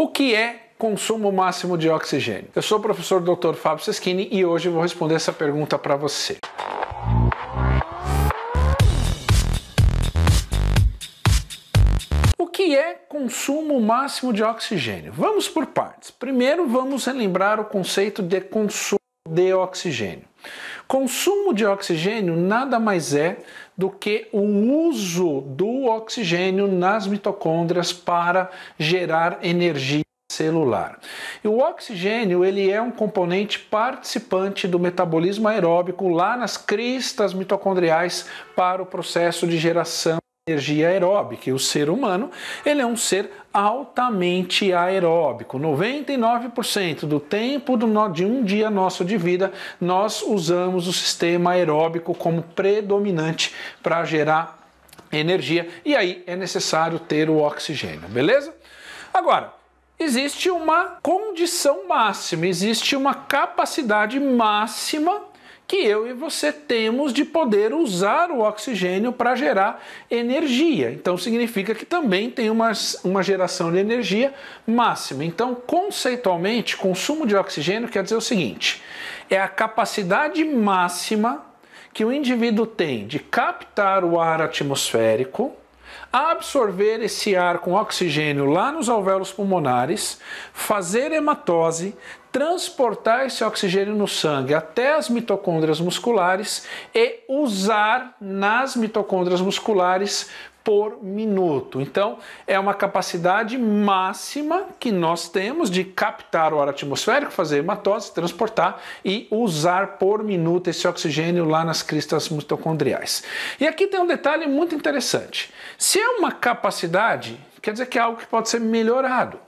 O que é consumo máximo de oxigênio? Eu sou o professor Dr. Fábio Seschini e hoje vou responder essa pergunta para você. O que é consumo máximo de oxigênio? Vamos por partes. Primeiro, vamos relembrar o conceito de consumo de oxigênio. Consumo de oxigênio nada mais é do que o uso do oxigênio nas mitocôndrias para gerar energia celular. E o oxigênio ele é um componente participante do metabolismo aeróbico lá nas cristas mitocondriais para o processo de geração energia aeróbica. E o ser humano, ele é um ser altamente aeróbico. 99% do tempo do, de um dia nosso de vida, nós usamos o sistema aeróbico como predominante para gerar energia. E aí é necessário ter o oxigênio, beleza? Agora, existe uma condição máxima, existe uma capacidade máxima que eu e você temos de poder usar o oxigênio para gerar energia. Então significa que também tem uma, uma geração de energia máxima. Então, conceitualmente, consumo de oxigênio quer dizer o seguinte: é a capacidade máxima que o indivíduo tem de captar o ar atmosférico absorver esse ar com oxigênio lá nos alvéolos pulmonares, fazer hematose, transportar esse oxigênio no sangue até as mitocôndrias musculares e usar nas mitocôndrias musculares por minuto. Então, é uma capacidade máxima que nós temos de captar o ar atmosférico, fazer hematose, transportar e usar por minuto esse oxigênio lá nas cristas mitocondriais. E aqui tem um detalhe muito interessante. Se é uma capacidade, quer dizer que é algo que pode ser melhorado.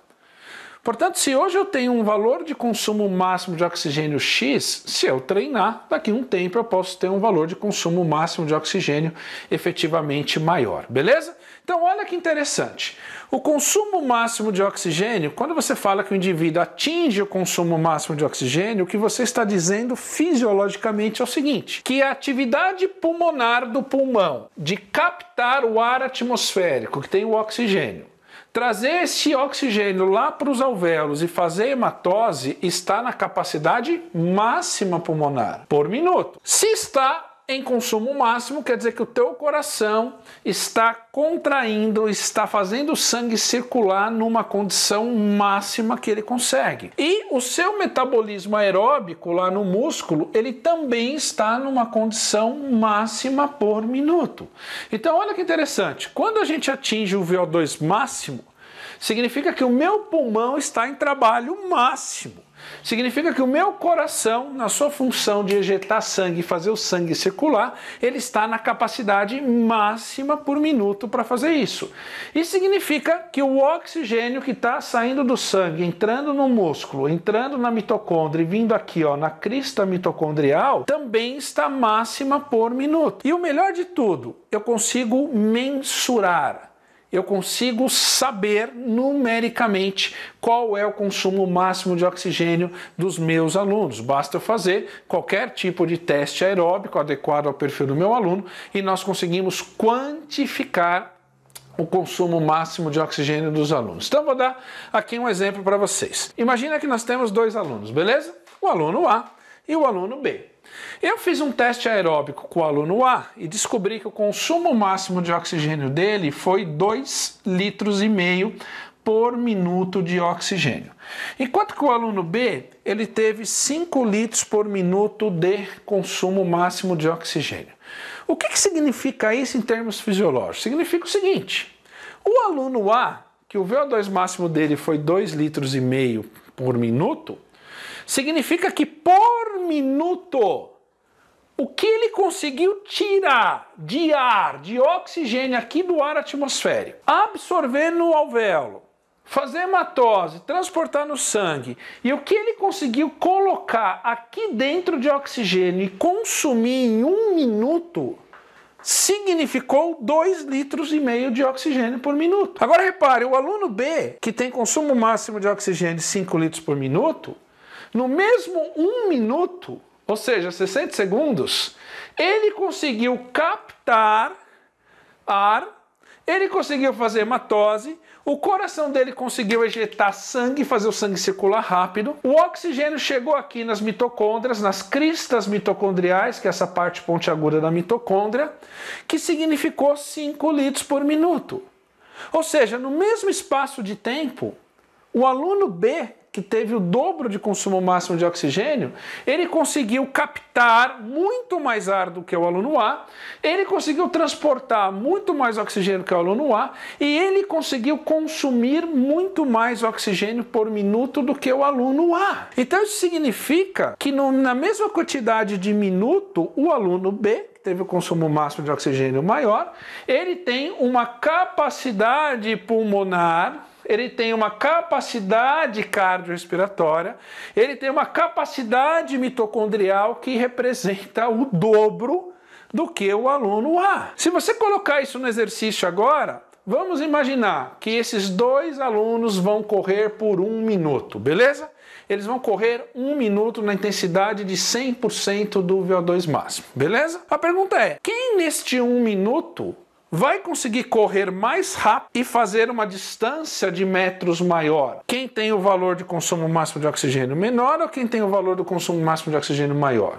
Portanto, se hoje eu tenho um valor de consumo máximo de oxigênio X, se eu treinar, daqui a um tempo eu posso ter um valor de consumo máximo de oxigênio efetivamente maior, beleza? Então, olha que interessante. O consumo máximo de oxigênio, quando você fala que o indivíduo atinge o consumo máximo de oxigênio, o que você está dizendo fisiologicamente é o seguinte: que a atividade pulmonar do pulmão de captar o ar atmosférico, que tem o oxigênio, Trazer esse oxigênio lá para os alvéolos e fazer hematose está na capacidade máxima pulmonar por minuto. Se está em consumo máximo quer dizer que o teu coração está contraindo, está fazendo o sangue circular numa condição máxima que ele consegue. E o seu metabolismo aeróbico lá no músculo, ele também está numa condição máxima por minuto. Então olha que interessante, quando a gente atinge o VO2 máximo, significa que o meu pulmão está em trabalho máximo. Significa que o meu coração, na sua função de ejetar sangue e fazer o sangue circular, ele está na capacidade máxima por minuto para fazer isso. Isso significa que o oxigênio que está saindo do sangue, entrando no músculo, entrando na mitocôndria e vindo aqui ó, na crista mitocondrial, também está máxima por minuto. E o melhor de tudo, eu consigo mensurar eu consigo saber numericamente qual é o consumo máximo de oxigênio dos meus alunos. Basta eu fazer qualquer tipo de teste aeróbico adequado ao perfil do meu aluno e nós conseguimos quantificar o consumo máximo de oxigênio dos alunos. Então vou dar aqui um exemplo para vocês. Imagina que nós temos dois alunos, beleza? O aluno A e o aluno B. Eu fiz um teste aeróbico com o aluno A e descobri que o consumo máximo de oxigênio dele foi 2,5 litros e meio por minuto de oxigênio. Enquanto que o aluno B, ele teve 5 litros por minuto de consumo máximo de oxigênio. O que, que significa isso em termos fisiológicos? Significa o seguinte, o aluno A, que o VO2 máximo dele foi 2,5 litros e meio por minuto, significa que por minuto o que ele conseguiu tirar de ar, de oxigênio aqui do ar atmosférico, absorver no alvéolo, fazer hematose, transportar no sangue, e o que ele conseguiu colocar aqui dentro de oxigênio e consumir em um minuto, significou 2 litros e meio de oxigênio por minuto. Agora repare, o aluno B, que tem consumo máximo de oxigênio de 5 litros por minuto, no mesmo um minuto, ou seja, 60 segundos, ele conseguiu captar ar, ele conseguiu fazer hematose, o coração dele conseguiu ejetar sangue, fazer o sangue circular rápido. O oxigênio chegou aqui nas mitocôndrias, nas cristas mitocondriais, que é essa parte pontiaguda da mitocôndria, que significou 5 litros por minuto. Ou seja, no mesmo espaço de tempo, o aluno B que teve o dobro de consumo máximo de oxigênio, ele conseguiu captar muito mais ar do que o aluno A, ele conseguiu transportar muito mais oxigênio que o aluno A e ele conseguiu consumir muito mais oxigênio por minuto do que o aluno A. Então isso significa que no, na mesma quantidade de minuto, o aluno B teve o consumo máximo de oxigênio maior, ele tem uma capacidade pulmonar ele tem uma capacidade cardiorrespiratória, ele tem uma capacidade mitocondrial que representa o dobro do que o aluno A. Se você colocar isso no exercício agora, vamos imaginar que esses dois alunos vão correr por um minuto, beleza? Eles vão correr um minuto na intensidade de 100% do VO2 máximo, beleza? A pergunta é: quem neste um minuto vai conseguir correr mais rápido e fazer uma distância de metros maior. Quem tem o valor de consumo máximo de oxigênio menor ou quem tem o valor do consumo máximo de oxigênio maior?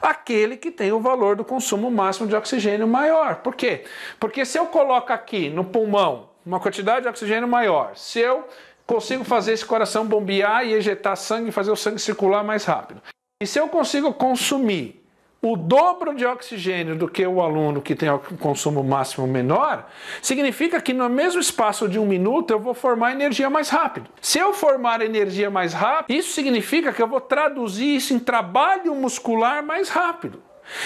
Aquele que tem o valor do consumo máximo de oxigênio maior. Por quê? Porque se eu coloco aqui no pulmão uma quantidade de oxigênio maior, se eu consigo fazer esse coração bombear e ejetar sangue, fazer o sangue circular mais rápido, e se eu consigo consumir o dobro de oxigênio do que o aluno que tem o consumo máximo menor, significa que no mesmo espaço de um minuto eu vou formar energia mais rápido. Se eu formar energia mais rápido, isso significa que eu vou traduzir isso em trabalho muscular mais rápido.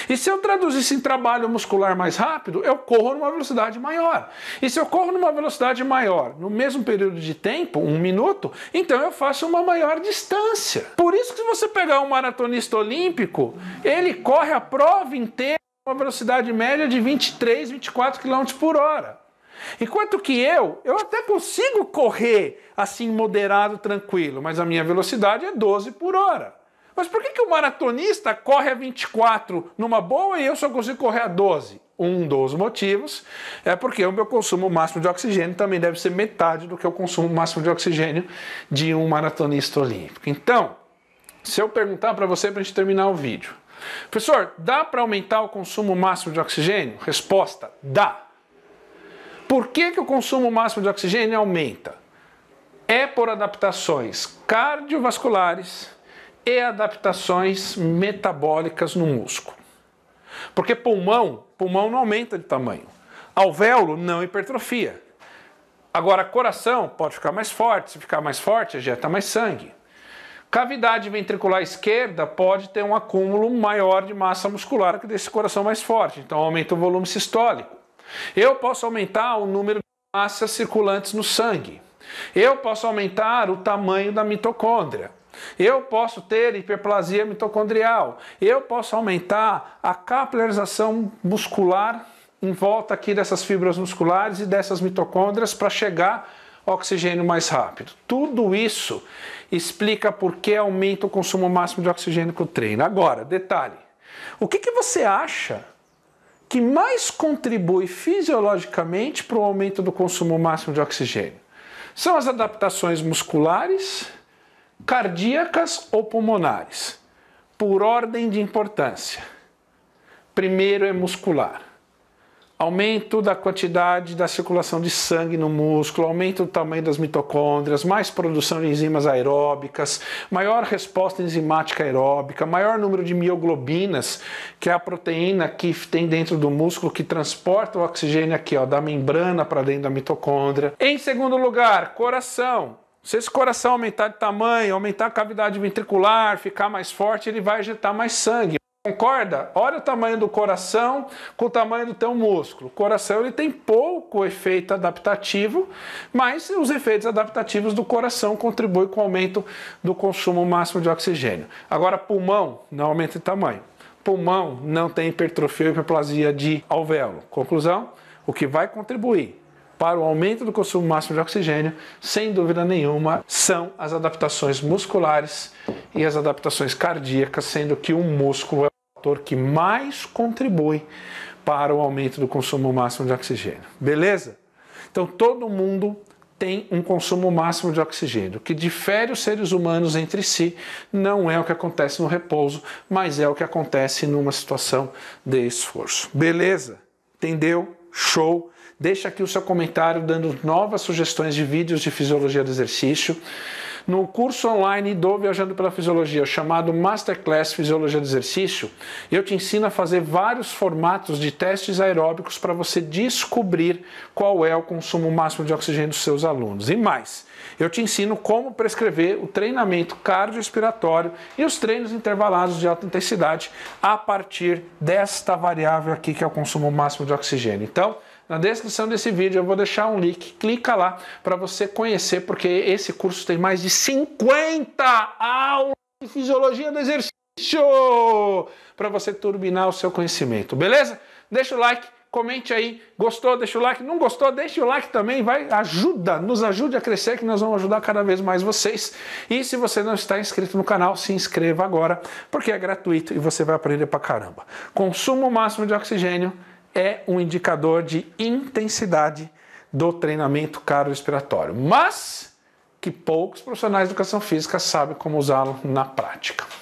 E se eu traduzisse em trabalho muscular mais rápido, eu corro numa velocidade maior. E se eu corro numa velocidade maior, no mesmo período de tempo, um minuto, então eu faço uma maior distância. Por isso que se você pegar um maratonista olímpico, ele corre a prova inteira com uma velocidade média de 23, 24 km por hora. Enquanto que eu, eu até consigo correr assim moderado, tranquilo, mas a minha velocidade é 12 por hora. Mas por que, que o maratonista corre a 24 numa boa e eu só consigo correr a 12? Um dos motivos é porque o meu consumo máximo de oxigênio também deve ser metade do que o consumo máximo de oxigênio de um maratonista olímpico. Então, se eu perguntar para você para a gente terminar o vídeo, professor, dá para aumentar o consumo máximo de oxigênio? Resposta: dá. Por que, que o consumo máximo de oxigênio aumenta? É por adaptações cardiovasculares e adaptações metabólicas no músculo. Porque pulmão, pulmão não aumenta de tamanho. Alvéolo não hipertrofia. Agora, coração pode ficar mais forte, se ficar mais forte, ejeta mais sangue. Cavidade ventricular esquerda pode ter um acúmulo maior de massa muscular que desse coração mais forte, então aumenta o volume sistólico. Eu posso aumentar o número de massas circulantes no sangue. Eu posso aumentar o tamanho da mitocôndria. Eu posso ter hiperplasia mitocondrial. Eu posso aumentar a capilarização muscular em volta aqui dessas fibras musculares e dessas mitocôndrias para chegar oxigênio mais rápido. Tudo isso explica por que aumenta o consumo máximo de oxigênio com o treino. Agora, detalhe: o que, que você acha que mais contribui fisiologicamente para o aumento do consumo máximo de oxigênio? São as adaptações musculares cardíacas ou pulmonares, por ordem de importância. Primeiro é muscular. Aumento da quantidade da circulação de sangue no músculo, aumento do tamanho das mitocôndrias, mais produção de enzimas aeróbicas, maior resposta enzimática aeróbica, maior número de mioglobinas, que é a proteína que tem dentro do músculo que transporta o oxigênio aqui, ó, da membrana para dentro da mitocôndria. Em segundo lugar, coração se esse coração aumentar de tamanho, aumentar a cavidade ventricular, ficar mais forte, ele vai injetar mais sangue. Concorda? Olha o tamanho do coração com o tamanho do teu músculo. O coração ele tem pouco efeito adaptativo, mas os efeitos adaptativos do coração contribuem com o aumento do consumo máximo de oxigênio. Agora, pulmão não aumenta de tamanho. Pulmão não tem hipertrofia ou hiperplasia de alvéolo. Conclusão? O que vai contribuir para o aumento do consumo máximo de oxigênio, sem dúvida nenhuma, são as adaptações musculares e as adaptações cardíacas, sendo que o músculo é o fator que mais contribui para o aumento do consumo máximo de oxigênio. Beleza? Então todo mundo tem um consumo máximo de oxigênio. O que difere os seres humanos entre si não é o que acontece no repouso, mas é o que acontece numa situação de esforço. Beleza? Entendeu? Show! Deixa aqui o seu comentário dando novas sugestões de vídeos de fisiologia do exercício. No curso online do Viajando pela Fisiologia, chamado Masterclass Fisiologia do Exercício, eu te ensino a fazer vários formatos de testes aeróbicos para você descobrir qual é o consumo máximo de oxigênio dos seus alunos. E mais, eu te ensino como prescrever o treinamento cardiorrespiratório e os treinos intervalados de alta intensidade a partir desta variável aqui que é o consumo máximo de oxigênio. Então, na descrição desse vídeo eu vou deixar um link, clica lá para você conhecer, porque esse curso tem mais de 50 aulas de fisiologia do exercício para você turbinar o seu conhecimento, beleza? Deixa o like, comente aí, gostou, deixa o like, não gostou, deixa o like também, vai, ajuda, nos ajude a crescer que nós vamos ajudar cada vez mais vocês. E se você não está inscrito no canal, se inscreva agora, porque é gratuito e você vai aprender pra caramba. Consuma o máximo de oxigênio é um indicador de intensidade do treinamento cardiorrespiratório, mas que poucos profissionais de educação física sabem como usá-lo na prática.